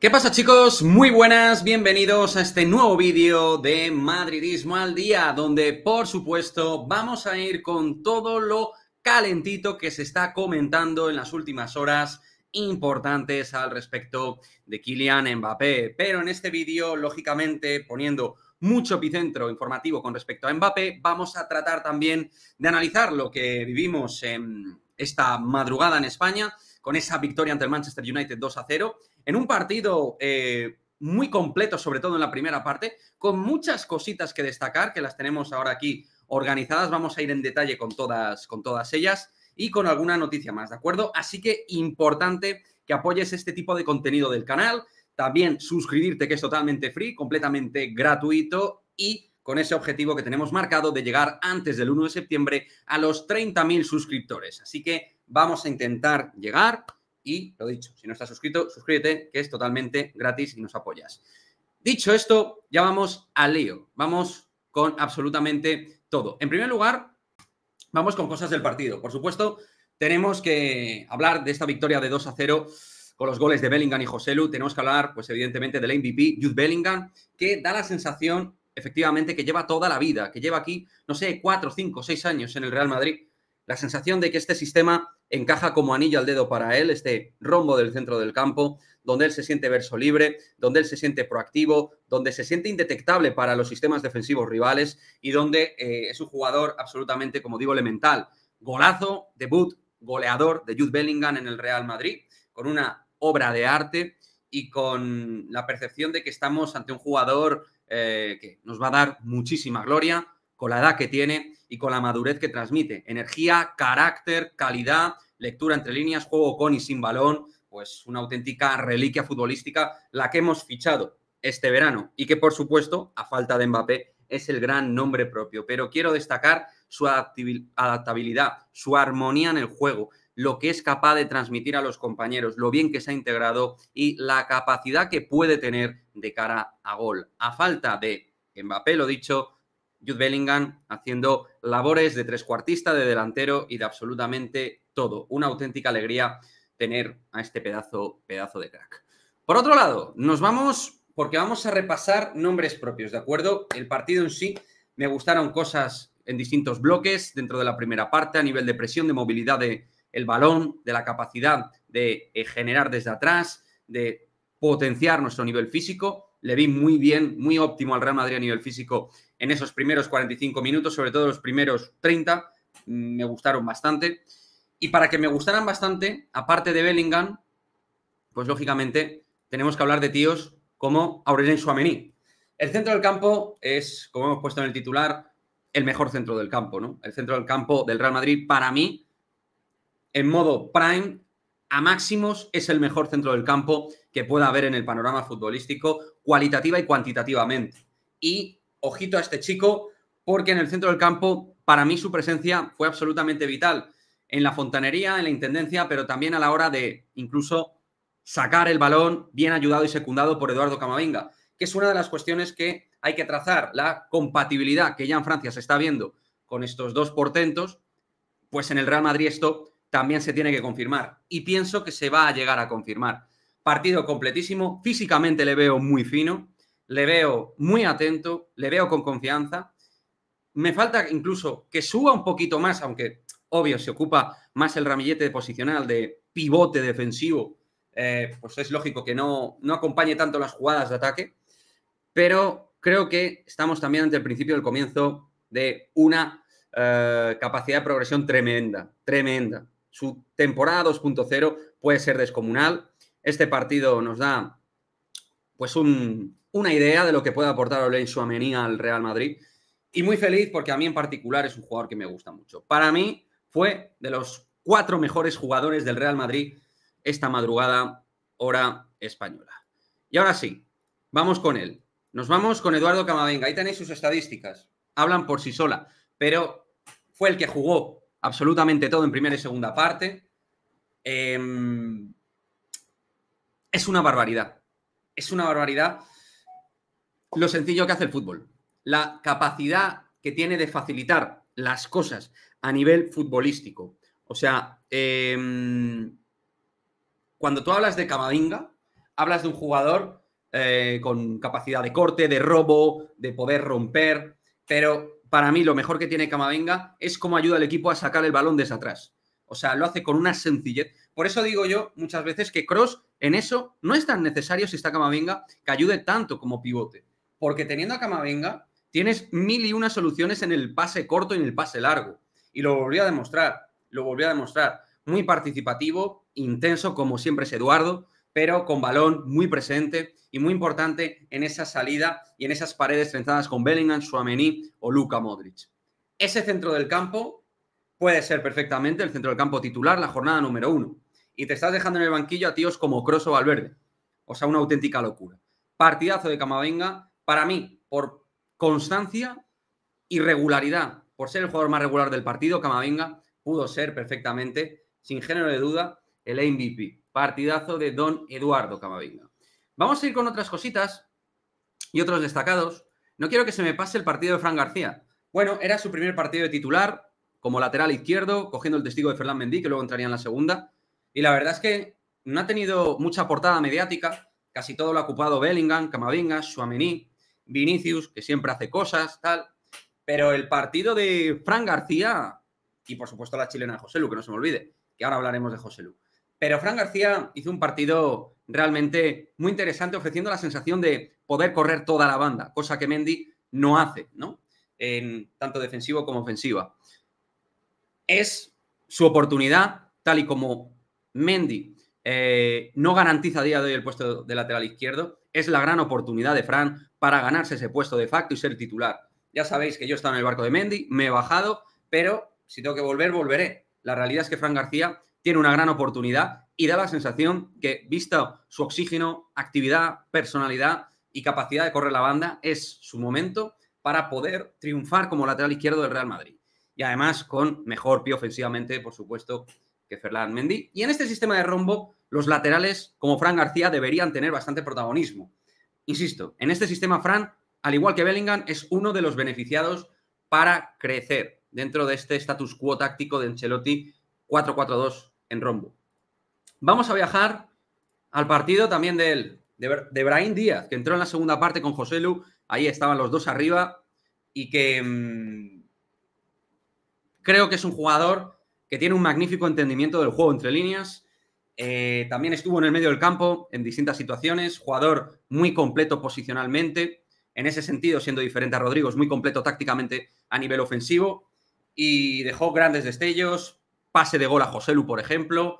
¿Qué pasa chicos? Muy buenas, bienvenidos a este nuevo vídeo de Madridismo al Día, donde por supuesto vamos a ir con todo lo calentito que se está comentando en las últimas horas importantes al respecto de Kylian Mbappé. Pero en este vídeo, lógicamente, poniendo mucho epicentro informativo con respecto a Mbappé, vamos a tratar también de analizar lo que vivimos en esta madrugada en España con esa victoria ante el Manchester United 2 a 0 en un partido eh, muy completo, sobre todo en la primera parte, con muchas cositas que destacar, que las tenemos ahora aquí organizadas. Vamos a ir en detalle con todas, con todas ellas y con alguna noticia más, ¿de acuerdo? Así que importante que apoyes este tipo de contenido del canal. También suscribirte, que es totalmente free, completamente gratuito y con ese objetivo que tenemos marcado de llegar antes del 1 de septiembre a los 30.000 suscriptores. Así que vamos a intentar llegar y lo dicho, si no estás suscrito, suscríbete, que es totalmente gratis y nos apoyas. Dicho esto, ya vamos al lío. Vamos con absolutamente todo. En primer lugar, vamos con cosas del partido. Por supuesto, tenemos que hablar de esta victoria de 2 a 0 con los goles de Bellingham y Joselu. Tenemos que hablar, pues evidentemente, del MVP, Jude Bellingham, que da la sensación, efectivamente, que lleva toda la vida, que lleva aquí, no sé, 4, 5, 6 años en el Real Madrid. La sensación de que este sistema encaja como anillo al dedo para él este rombo del centro del campo, donde él se siente verso libre, donde él se siente proactivo, donde se siente indetectable para los sistemas defensivos rivales y donde eh, es un jugador absolutamente, como digo, elemental. Golazo, debut, goleador de Jude Bellingham en el Real Madrid, con una obra de arte y con la percepción de que estamos ante un jugador eh, que nos va a dar muchísima gloria, con la edad que tiene y con la madurez que transmite. Energía, carácter, calidad, lectura entre líneas, juego con y sin balón, pues una auténtica reliquia futbolística la que hemos fichado este verano y que por supuesto, a falta de Mbappé, es el gran nombre propio. Pero quiero destacar su adaptabilidad, su armonía en el juego, lo que es capaz de transmitir a los compañeros, lo bien que se ha integrado y la capacidad que puede tener de cara a gol. A falta de Mbappé, lo dicho, Jude Bellingham haciendo labores de trescuartista, de delantero y de absolutamente todo. Una auténtica alegría tener a este pedazo, pedazo de crack. Por otro lado, nos vamos porque vamos a repasar nombres propios, ¿de acuerdo? El partido en sí, me gustaron cosas en distintos bloques dentro de la primera parte a nivel de presión, de movilidad del balón, de la capacidad de eh, generar desde atrás, de potenciar nuestro nivel físico le vi muy bien, muy óptimo al Real Madrid a nivel físico en esos primeros 45 minutos, sobre todo los primeros 30, mm, me gustaron bastante. Y para que me gustaran bastante, aparte de Bellingham, pues lógicamente tenemos que hablar de tíos como Aurelien Suamení. El centro del campo es, como hemos puesto en el titular, el mejor centro del campo, ¿no? El centro del campo del Real Madrid, para mí, en modo prime, a máximos, es el mejor centro del campo que pueda haber en el panorama futbolístico cualitativa y cuantitativamente. Y ojito a este chico, porque en el centro del campo, para mí su presencia fue absolutamente vital en la fontanería, en la intendencia, pero también a la hora de incluso sacar el balón bien ayudado y secundado por Eduardo Camavinga, que es una de las cuestiones que hay que trazar, la compatibilidad que ya en Francia se está viendo con estos dos portentos, pues en el Real Madrid esto también se tiene que confirmar y pienso que se va a llegar a confirmar partido completísimo. Físicamente le veo muy fino, le veo muy atento, le veo con confianza. Me falta incluso que suba un poquito más, aunque obvio se ocupa más el ramillete de posicional de pivote defensivo. Eh, pues es lógico que no, no acompañe tanto las jugadas de ataque, pero creo que estamos también ante el principio del comienzo de una eh, capacidad de progresión tremenda, tremenda. Su temporada 2.0 puede ser descomunal este partido nos da pues una idea de lo que puede aportar su amenía al Real Madrid. Y muy feliz porque a mí en particular es un jugador que me gusta mucho. Para mí fue de los cuatro mejores jugadores del Real Madrid esta madrugada, hora española. Y ahora sí, vamos con él. Nos vamos con Eduardo Camavinga. Ahí tenéis sus estadísticas. Hablan por sí sola, pero fue el que jugó absolutamente todo en primera y segunda parte. Em, es una barbaridad. Es una barbaridad lo sencillo que hace el fútbol. La capacidad que tiene de facilitar las cosas a nivel futbolístico. O sea, em, cuando tú hablas de Camavinga, hablas de un jugador eh, con capacidad de corte, de robo, de poder romper, pero para mí lo mejor que tiene Camavinga es cómo ayuda al equipo a sacar el balón desde atrás. O sea, lo hace con una sencillez. Por eso digo yo muchas veces que Cross en eso no es tan necesario si está Camavinga que ayude tanto como pivote, porque teniendo a Camavinga tienes mil y una soluciones en el pase corto y en el pase largo. Y lo volví a demostrar, lo volví a demostrar. Muy participativo, intenso como siempre es Eduardo, pero con balón muy presente y muy importante en esa salida y en esas paredes trenzadas con Bellingham, Suamení o Luka Modric. Ese centro del campo puede ser perfectamente el centro del campo titular la jornada número uno y te estás dejando en el banquillo a tíos como Croso Valverde. O sea, una auténtica locura. Partidazo de Camavinga, para mí, por constancia y regularidad, por ser el jugador más regular del partido, Camavinga pudo ser perfectamente, sin género de duda, el MVP. Partidazo de Don Eduardo Camavinga. Vamos a ir con otras cositas y otros destacados. No quiero que se me pase el partido de Fran García. Bueno, era su primer partido de titular como lateral izquierdo, cogiendo el testigo de Fernán Mendy, que luego entraría en la segunda. Y la verdad es que no ha tenido mucha portada mediática, casi todo lo ha ocupado Bellingham, Camavinga, Suamení, Vinicius, que siempre hace cosas, tal. Pero el partido de Fran García, y por supuesto la chilena José Lu, que no se me olvide, que ahora hablaremos de José Lu. Pero Fran García hizo un partido realmente muy interesante, ofreciendo la sensación de poder correr toda la banda, cosa que Mendy no hace, ¿no? En tanto defensivo como ofensiva. Es su oportunidad, tal y como Mendy eh, no garantiza a día de hoy el puesto de lateral izquierdo. Es la gran oportunidad de Fran para ganarse ese puesto de facto y ser titular. Ya sabéis que yo he estado en el barco de Mendy, me he bajado, pero si tengo que volver, volveré. La realidad es que Fran García tiene una gran oportunidad y da la sensación que, vista su oxígeno, actividad, personalidad y capacidad de correr la banda, es su momento para poder triunfar como lateral izquierdo del Real Madrid. Y además con mejor pie ofensivamente, por supuesto, que Ferland Mendy. Y en este sistema de rombo, los laterales, como Fran García, deberían tener bastante protagonismo. Insisto, en este sistema, Fran, al igual que Bellingham, es uno de los beneficiados para crecer dentro de este status quo táctico de Ancelotti 4-4-2 en rombo. Vamos a viajar al partido también de de, Brian Díaz, que entró en la segunda parte con José Lu. Ahí estaban los dos arriba y que mm, creo que es un jugador que tiene un magnífico entendimiento del juego entre líneas. Eh, también estuvo en el medio del campo en distintas situaciones, jugador muy completo posicionalmente, en ese sentido siendo diferente a Rodrigo, es muy completo tácticamente a nivel ofensivo y dejó grandes destellos, pase de gol a José Lu por ejemplo,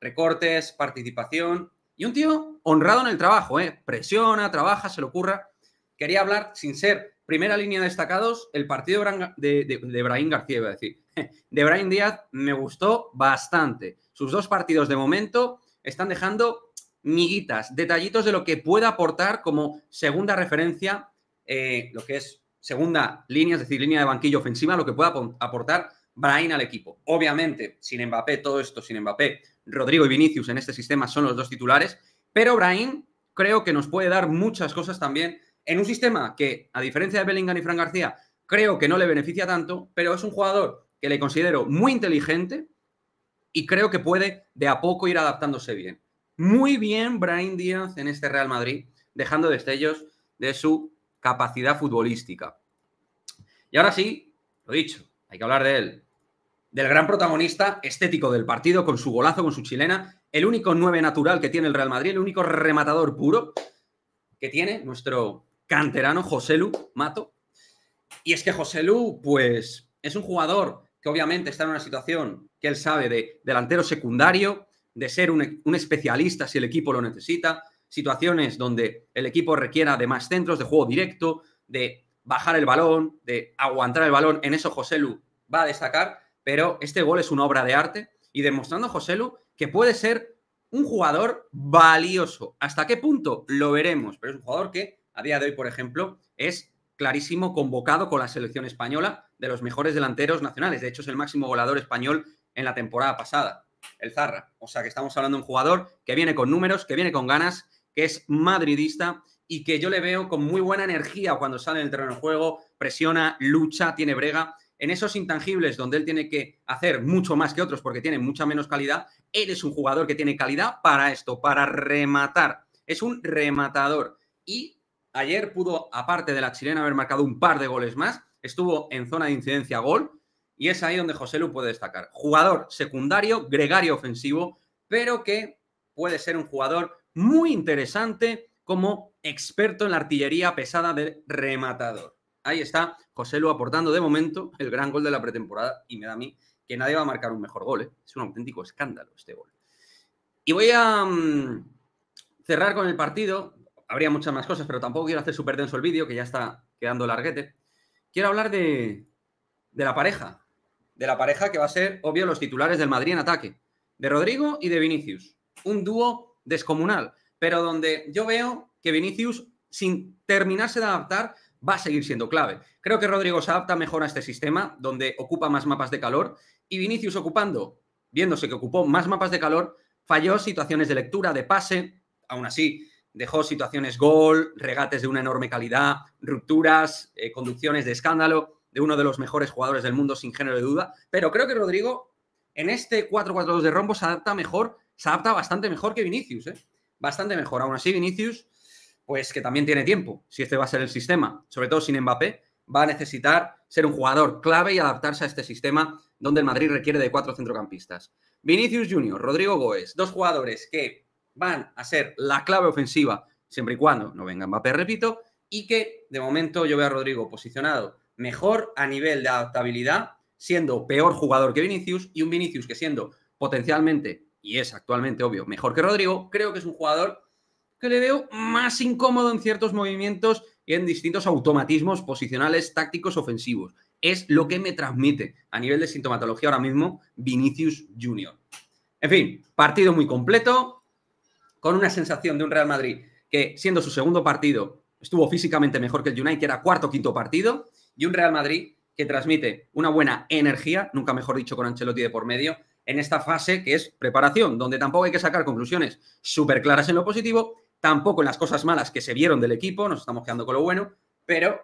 recortes, participación y un tío honrado en el trabajo, eh. presiona, trabaja, se lo ocurra. Quería hablar sin ser primera línea destacados, el partido de, de, García, iba a decir. De Brain Díaz me gustó bastante. Sus dos partidos de momento están dejando miguitas, detallitos de lo que pueda aportar como segunda referencia, eh, lo que es segunda línea, es decir, línea de banquillo ofensiva, lo que pueda aportar brain al equipo. Obviamente, sin Mbappé, todo esto sin Mbappé, Rodrigo y Vinicius en este sistema son los dos titulares, pero brain creo que nos puede dar muchas cosas también en un sistema que, a diferencia de Bellingham y Fran García, creo que no le beneficia tanto, pero es un jugador que le considero muy inteligente y creo que puede de a poco ir adaptándose bien. Muy bien Brian Díaz en este Real Madrid, dejando destellos de su capacidad futbolística. Y ahora sí, lo dicho, hay que hablar de él. Del gran protagonista estético del partido, con su golazo, con su chilena, el único 9 natural que tiene el Real Madrid, el único rematador puro que tiene nuestro canterano Lu, Mato. Y es que Joselu, pues, es un jugador que obviamente está en una situación que él sabe de delantero secundario, de ser un, especialista si el equipo lo necesita, situaciones donde el equipo requiera de más centros, de juego directo, de bajar el balón, de aguantar el balón. En eso Lu va a destacar, pero este gol es una obra de arte y demostrando a Lu que puede ser un jugador valioso. ¿Hasta qué punto? Lo veremos, pero es un jugador que a día de hoy, por ejemplo, es clarísimo convocado con la selección española de los mejores delanteros nacionales. De hecho, es el máximo volador español en la temporada pasada, el Zarra. O sea que estamos hablando de un jugador que viene con números, que viene con ganas, que es madridista y que yo le veo con muy buena energía cuando sale en el terreno de juego, presiona, lucha, tiene brega. En esos intangibles donde él tiene que hacer mucho más que otros porque tiene mucha menos calidad, él es un jugador que tiene calidad para esto, para rematar. Es un rematador. Y Ayer pudo, aparte de la chilena, haber marcado un par de goles más. Estuvo en zona de incidencia gol y es ahí donde José Lu puede destacar. Jugador secundario, gregario ofensivo, pero que puede ser un jugador muy interesante como experto en la artillería pesada del rematador. Ahí está José Lu aportando de momento el gran gol de la pretemporada y me da a mí que nadie va a marcar un mejor gol. ¿eh? Es un auténtico escándalo este gol. Y voy a mm, cerrar con el partido habría muchas más cosas, pero tampoco quiero hacer súper denso el vídeo, que ya está quedando larguete. Quiero hablar de, la pareja, de la pareja que va a ser, obvio, los titulares del Madrid en ataque, de Rodrigo y de Vinicius. Un dúo descomunal, pero donde yo veo que Vinicius, sin terminarse de adaptar, va a seguir siendo clave. Creo que Rodrigo se adapta mejor a este sistema, donde ocupa más mapas de calor, y Vinicius ocupando, viéndose que ocupó más mapas de calor, falló situaciones de lectura, de pase, aún así dejó situaciones gol, regates de una enorme calidad, rupturas, eh, conducciones de escándalo, de uno de los mejores jugadores del mundo sin género de duda. Pero creo que Rodrigo en este 4-4-2 de rombo se adapta mejor, se adapta bastante mejor que Vinicius, ¿eh? bastante mejor. Aún así, Vinicius, pues que también tiene tiempo, si este va a ser el sistema, sobre todo sin Mbappé, va a necesitar ser un jugador clave y adaptarse a este sistema donde el Madrid requiere de cuatro centrocampistas. Vinicius Junior, Rodrigo Goes, dos jugadores que van a ser la clave ofensiva, siempre y cuando no venga Mbappé, repito, y que de momento yo veo a Rodrigo posicionado mejor a nivel de adaptabilidad, siendo peor jugador que Vinicius, y un Vinicius que siendo potencialmente, y es actualmente obvio, mejor que Rodrigo, creo que es un jugador que le veo más incómodo en ciertos movimientos y en distintos automatismos posicionales, tácticos, ofensivos. Es lo que me transmite a nivel de sintomatología ahora mismo Vinicius Junior. En fin, partido muy completo, con una sensación de un Real Madrid que, siendo su segundo partido, estuvo físicamente mejor que el United, que era cuarto o quinto partido, y un Real Madrid que transmite una buena energía, nunca mejor dicho con Ancelotti de por medio, en esta fase que es preparación, donde tampoco hay que sacar conclusiones súper claras en lo positivo, tampoco en las cosas malas que se vieron del equipo, nos estamos quedando con lo bueno, pero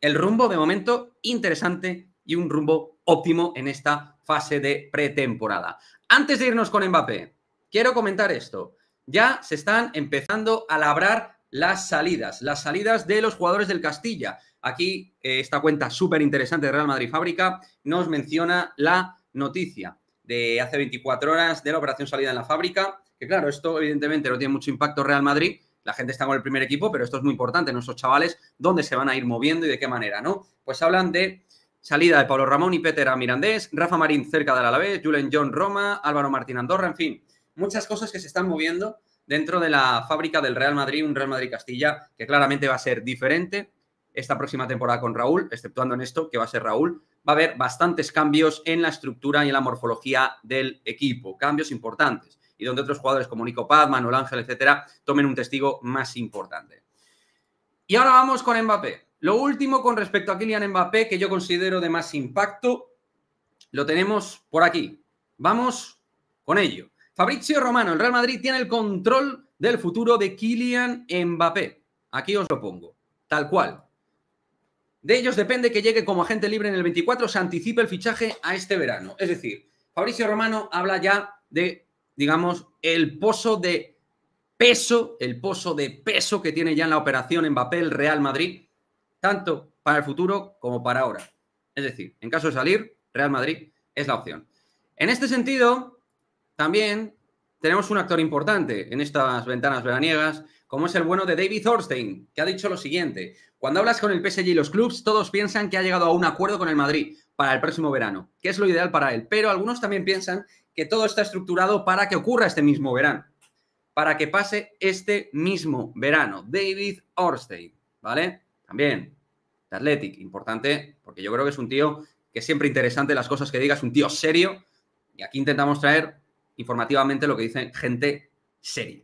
el rumbo de momento interesante y un rumbo óptimo en esta fase de pretemporada. Antes de irnos con Mbappé, quiero comentar esto ya se están empezando a labrar las salidas, las salidas de los jugadores del Castilla. Aquí eh, esta cuenta súper interesante de Real Madrid Fábrica nos menciona la noticia de hace 24 horas de la operación salida en la fábrica, que claro, esto evidentemente no tiene mucho impacto Real Madrid, la gente está con el primer equipo, pero esto es muy importante, nuestros chavales, dónde se van a ir moviendo y de qué manera, ¿no? Pues hablan de salida de Pablo Ramón y Peter a Mirandés, Rafa Marín cerca del Alavés, Julen John Roma, Álvaro Martín Andorra, en fin, muchas cosas que se están moviendo dentro de la fábrica del Real Madrid, un Real Madrid Castilla que claramente va a ser diferente esta próxima temporada con Raúl, exceptuando en esto que va a ser Raúl, va a haber bastantes cambios en la estructura y en la morfología del equipo, cambios importantes, y donde otros jugadores como Nico Paz, Manuel Ángel, etcétera, tomen un testigo más importante. Y ahora vamos con Mbappé. Lo último con respecto a Kylian Mbappé, que yo considero de más impacto, lo tenemos por aquí. Vamos con ello. Fabrizio Romano, el Real Madrid tiene el control del futuro de Kylian Mbappé. Aquí os lo pongo, tal cual. De ellos depende que llegue como agente libre en el 24, se anticipe el fichaje a este verano. Es decir, Fabricio Romano habla ya de, digamos, el pozo de peso, el pozo de peso que tiene ya en la operación Mbappé el Real Madrid, tanto para el futuro como para ahora. Es decir, en caso de salir, Real Madrid es la opción. En este sentido, también tenemos un actor importante en estas ventanas veraniegas, como es el bueno de David Orstein, que ha dicho lo siguiente. Cuando hablas con el PSG y los clubes, todos piensan que ha llegado a un acuerdo con el Madrid para el próximo verano, que es lo ideal para él. Pero algunos también piensan que todo está estructurado para que ocurra este mismo verano, para que pase este mismo verano. David Orstein, ¿vale? También, de Athletic, importante, porque yo creo que es un tío que es siempre interesante las cosas que digas, un tío serio, y aquí intentamos traer informativamente lo que dice gente seria.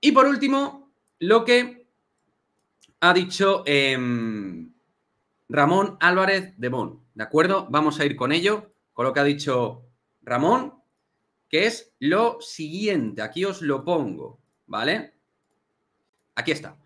Y por último, lo que ha dicho em, Ramón Álvarez de Bon. ¿De acuerdo? Vamos a ir con ello, con lo que ha dicho Ramón, que es lo siguiente. Aquí os lo pongo, ¿vale? Aquí está.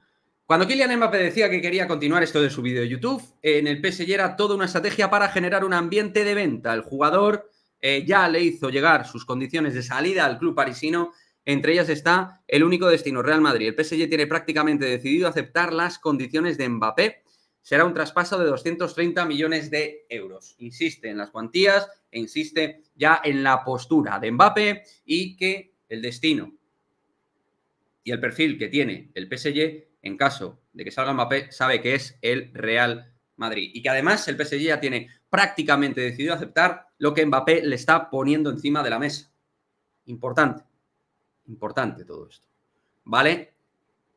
Cuando Kylian Mbappé decía que quería continuar esto de su vídeo de YouTube, en el PSG era toda una estrategia para generar un ambiente de venta. El jugador eh, ya le hizo llegar sus condiciones de salida al club parisino. Entre ellas está el único destino, Real Madrid. El PSG tiene prácticamente decidido aceptar las condiciones de Mbappé. Será un traspaso de 230 millones de euros. Insiste en las cuantías e insiste ya en la postura de Mbappé y que el destino y el perfil que tiene el PSG en caso de que salga Mbappé sabe que es el Real Madrid. Y que además el PSG ya tiene prácticamente decidió aceptar lo que Mbappé le está poniendo encima de la mesa. Importante, importante todo esto. ¿Vale?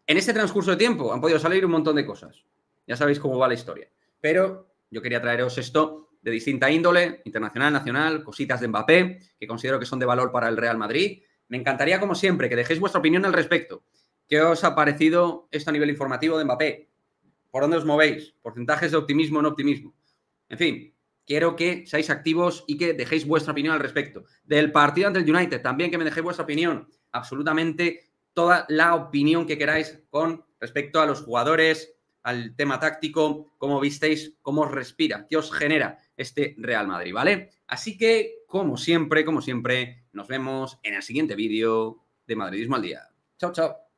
En este transcurso de tiempo han podido salir un montón de cosas. Ya sabéis cómo va la historia. Pero yo quería traeros esto de distinta índole, internacional, nacional, cositas de Mbappé, que considero que son de valor para el Real Madrid. Me encantaría, como siempre, que dejéis vuestra opinión al respecto. ¿Qué os ha parecido esto a nivel informativo de Mbappé? ¿Por dónde os movéis? ¿Porcentajes de optimismo o no optimismo? En fin, quiero que seáis activos y que dejéis vuestra opinión al respecto. Del partido ante el United, también que me dejéis vuestra opinión. Absolutamente toda la opinión que queráis con respecto a los jugadores, al tema táctico, cómo visteis, cómo os respira, qué os genera este Real Madrid, ¿vale? Así que, como siempre, como siempre, nos vemos en el siguiente vídeo de Madridismo al Día. Chao, chao.